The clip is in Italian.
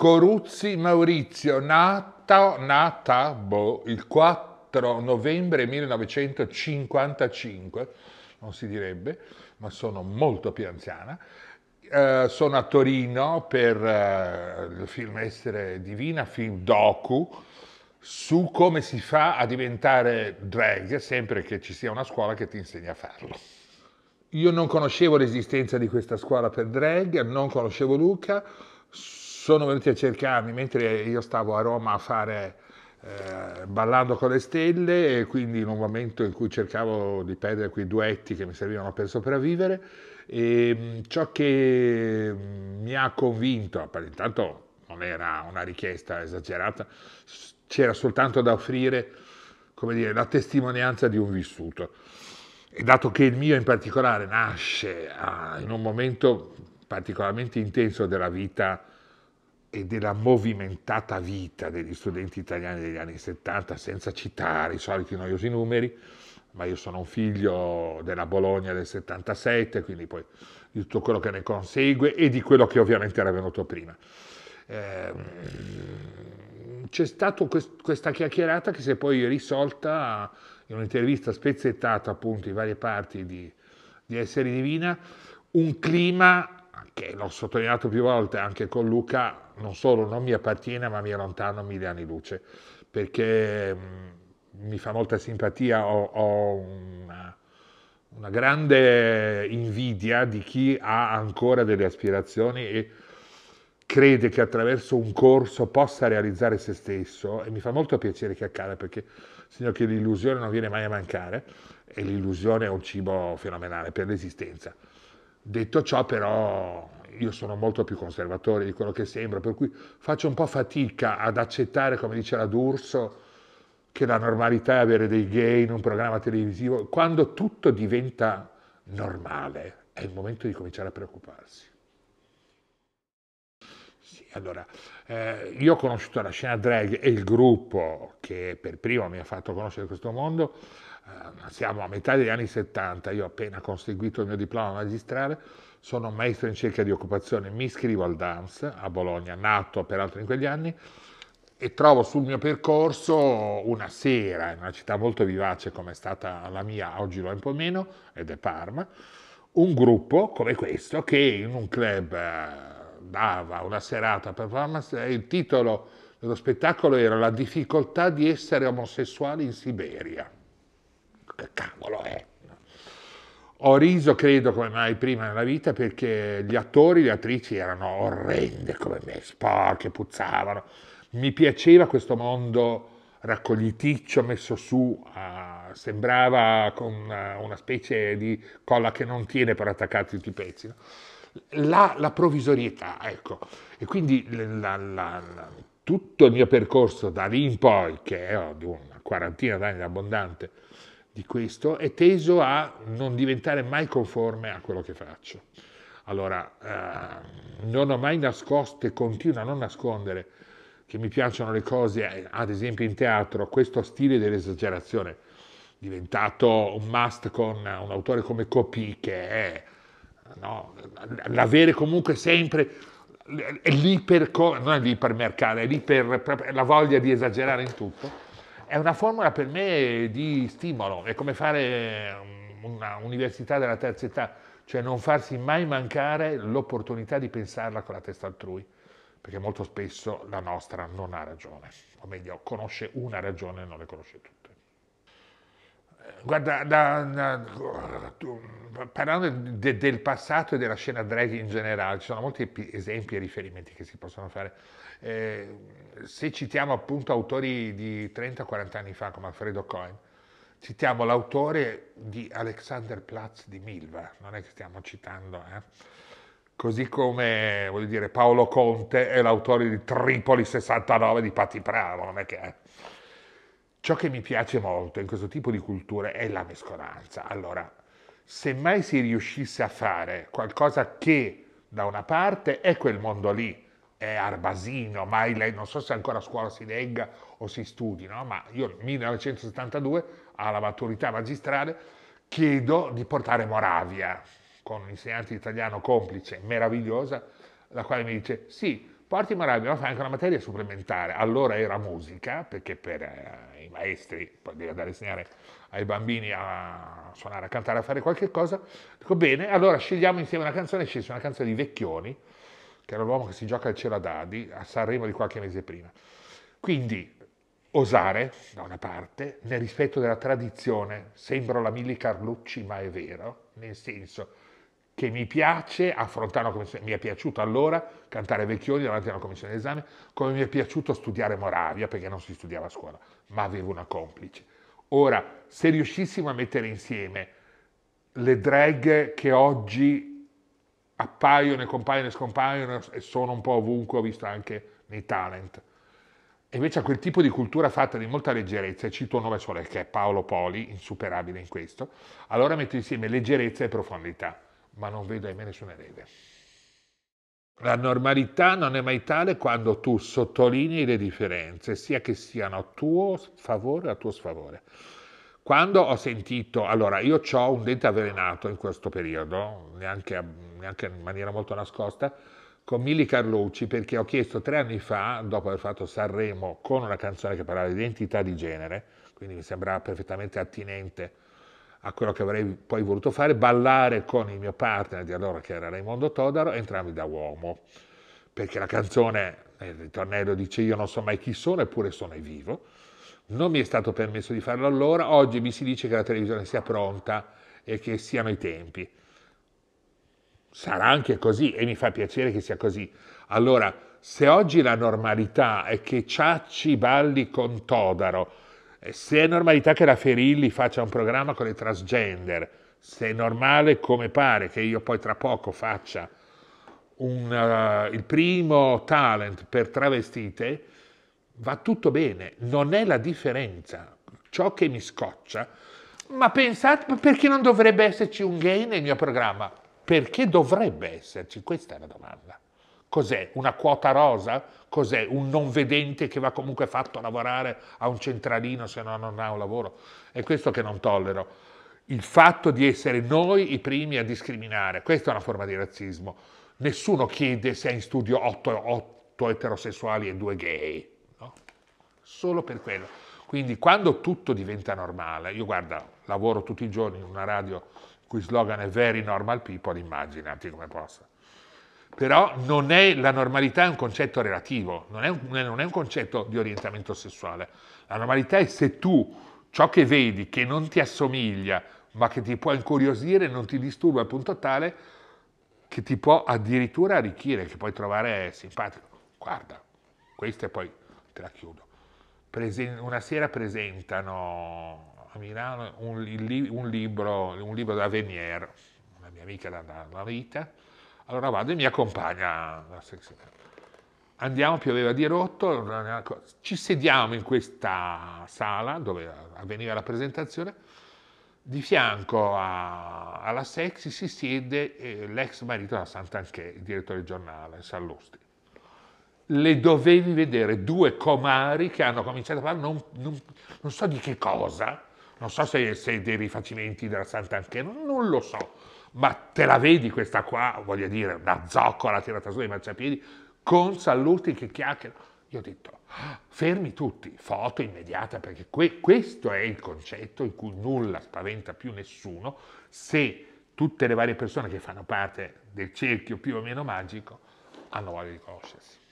Coruzzi Maurizio, nata, nata boh, il 4 novembre 1955, non si direbbe, ma sono molto più anziana, Uh, sono a Torino per uh, il film Essere Divina, film docu, su come si fa a diventare drag, sempre che ci sia una scuola che ti insegna a farlo. Io non conoscevo l'esistenza di questa scuola per drag, non conoscevo Luca, sono venuti a cercarmi mentre io stavo a Roma a fare eh, Ballando con le stelle e quindi in un momento in cui cercavo di perdere quei duetti che mi servivano per sopravvivere e ehm, mh, ciò che mm, mi ha convinto, intanto non era una richiesta esagerata, c'era soltanto da offrire come dire, la testimonianza di un vissuto. E dato che il mio in particolare nasce ah, in un momento particolarmente intenso della vita e della movimentata vita degli studenti italiani degli anni 70, senza citare i soliti noiosi numeri, ma io sono un figlio della Bologna del 77, quindi poi di tutto quello che ne consegue e di quello che ovviamente era avvenuto prima. Eh, c'è stata quest- questa chiacchierata che si è poi risolta in un'intervista spezzettata appunto in varie parti di, di Essere Divina, un clima che l'ho sottolineato più volte anche con Luca, non solo non mi appartiene, ma mi allontano mille anni luce, perché mm, mi fa molta simpatia, ho, ho una, una, grande invidia di chi ha ancora delle aspirazioni e crede che attraverso un corso possa realizzare se stesso e mi fa molto piacere che accada perché significa che l'illusione non viene mai a mancare e l'illusione è un cibo fenomenale per l'esistenza. Detto ciò però io sono molto più conservatore di quello che sembra, per cui faccio un po' fatica ad accettare, come diceva D'Urso, che la normalità è avere dei gay in un programma televisivo. Quando tutto diventa normale è il momento di cominciare a preoccuparsi. Sì, allora, eh, io ho conosciuto la scena drag e il gruppo che per primo mi ha fatto conoscere questo mondo eh, siamo a metà degli anni 70, io ho appena conseguito il mio diploma magistrale, sono maestro in cerca di occupazione, mi iscrivo al DAMS a Bologna, nato peraltro in quegli anni, e trovo sul mio percorso una sera, in una città molto vivace come è stata la mia, oggi lo è un po' meno, ed è Parma, un gruppo come questo che in un club eh, dava una serata performance il titolo dello spettacolo era La difficoltà di essere omosessuali in Siberia che cavolo è? Ho riso, credo, come mai prima nella vita, perché gli attori, le attrici erano orrende come me, sporche, puzzavano. Mi piaceva questo mondo raccogliticcio messo su, uh, sembrava con una, eh, una, specie di colla che non tiene per attaccare tutti i pezzi. No? La, la, provvisorietà, ecco. E quindi la, la, tutto il mio percorso da lì in poi, che ho oh, una quarantina d'anni abbondante, di questo è teso a non diventare mai conforme a quello che faccio. Allora, eh, non ho mai nascosto e continuo a non nascondere che mi piacciono le cose, ad esempio in teatro, questo stile dell'esagerazione, diventato un must con un autore come Copy, che è no, l'avere comunque sempre l'iper, non è l'ipermercare, è l'iper, la voglia di esagerare in tutto è una formula per me di stimolo, è come fare mm, una università della terza età, cioè non farsi mai mancare l'opportunità di pensarla con la testa altrui, perché molto spesso la nostra non ha ragione, o meglio, conosce una ragione e non le conosce tutte. Guarda, da, da, parlando de, del passato e della scena drag in generale, ci sono molti esempi e riferimenti che si possono fare. Eh, se citiamo appunto autori di 30-40 anni fa come Alfredo Cohen, citiamo l'autore di Alexander Platz di Milva, non è che stiamo citando, eh? così come voglio dire, Paolo Conte è l'autore di Tripoli 69 di Patti Pravo, non è che... Eh? Ciò che mi piace molto in questo tipo di culture è la mescolanza. Allora, se mai si riuscisse a fare qualcosa che da una parte è quel mondo lì, è Arbasino, mai lei, non so se ancora a scuola si legga o si studi, no? ma io 1972 alla maturità magistrale chiedo di portare Moravia con un insegnante italiano complice meravigliosa, la quale mi dice sì, Porti Moravia aveva fatto anche una materia supplementare, allora era musica, perché per eh, i maestri, poi devi andare a insegnare ai bambini a suonare, a cantare, a fare qualche cosa. Dico bene, allora scegliamo insieme una canzone, scelse una canzone di Vecchioni, che era l'uomo che si gioca al cielo a dadi, a Sanremo di qualche mese prima. Quindi osare, da una parte, nel rispetto della tradizione, sembro la Mili Carlucci, ma è vero, nel senso che mi piace affrontare una commissione, mi è piaciuto allora cantare Vecchioni davanti a una commissione d'esame, come mi è piaciuto studiare Moravia, perché non si studiava a scuola, ma avevo una complice. Ora, se riuscissimo a mettere insieme le drag che oggi appaiono e compaiono e scompaiono e sono un po' ovunque, ho visto anche nei talent, e invece a quel tipo di cultura fatta di molta leggerezza, e cito un nome solo che è Paolo Poli, insuperabile in questo, allora metto insieme leggerezza e profondità ma non vedo in me nessun erede. La normalità non è mai tale quando tu sottolinei le differenze, sia che siano a tuo favore o a tuo sfavore. Quando ho sentito, allora io ho un dente avvelenato in questo periodo, neanche, neanche in maniera molto nascosta, con Milly Carlucci perché ho chiesto tre anni fa, dopo aver fatto Sanremo con una canzone che parlava di identità di genere, quindi mi sembrava perfettamente attinente a quello che avrei poi voluto fare, ballare con il mio partner di allora che era Raimondo Todaro, entrambi da uomo, perché la canzone, eh, il ritornello dice io non so mai chi sono eppure sono vivo, non mi è stato permesso di farlo allora, oggi mi si dice che la televisione sia pronta e che siano i tempi. Sarà anche così e mi fa piacere che sia così. Allora, se oggi la normalità è che Ciacci balli con Todaro, eh, se è normalità che la Ferilli faccia un programma con le transgender, se è normale come pare che io poi tra poco faccia un, uh, il primo talent per travestite, va tutto bene, non è la differenza. Ciò che mi scoccia, ma pensate perché non dovrebbe esserci un gay nel mio programma? Perché dovrebbe esserci? Questa è la domanda. Cos'è? Una quota rosa? Cos'è? Un non vedente che va comunque fatto lavorare a un centralino se no non ha un lavoro? È questo che non tollero. Il fatto di essere noi i primi a discriminare, questa è una forma di razzismo. Nessuno chiede se è in studio otto, 8 eterosessuali e due gay, no? solo per quello. Quindi quando tutto diventa normale, io guarda, lavoro tutti i giorni in una radio cui slogan è Very Normal People, immaginati come possa però non è, la normalità è un concetto relativo, non è un, non è un concetto di orientamento sessuale. La normalità è se tu ciò che vedi, che non ti assomiglia, ma che ti può incuriosire, non ti disturba al punto tale che ti può addirittura arricchire, che puoi trovare simpatico. Guarda, questa e poi te la chiudo. una sera presentano a Milano un, un libro, un libro da Venier, una mia amica da, da una vita, allora vado e mi accompagna la sexy andiamo, pioveva di rotto, ci sediamo in questa sala dove avveniva la presentazione, di fianco a, alla sexy si siede eh, l'ex marito della Sant'Anché, il direttore del giornale, Sallusti. Le dovevi vedere due comari che hanno cominciato a parlare, non, non, non so di che cosa, non so se, se dei rifacimenti della Sant'Anché, non, non lo so ma te la vedi questa qua, voglio dire, una zoccola tirata su dai marciapiedi, con saluti che chiacchierano. Io ho detto, ah, fermi tutti, foto immediata, perché que- questo è il concetto in cui nulla spaventa più nessuno, se tutte le varie persone che fanno parte del cerchio più o meno magico hanno voglia di conoscersi.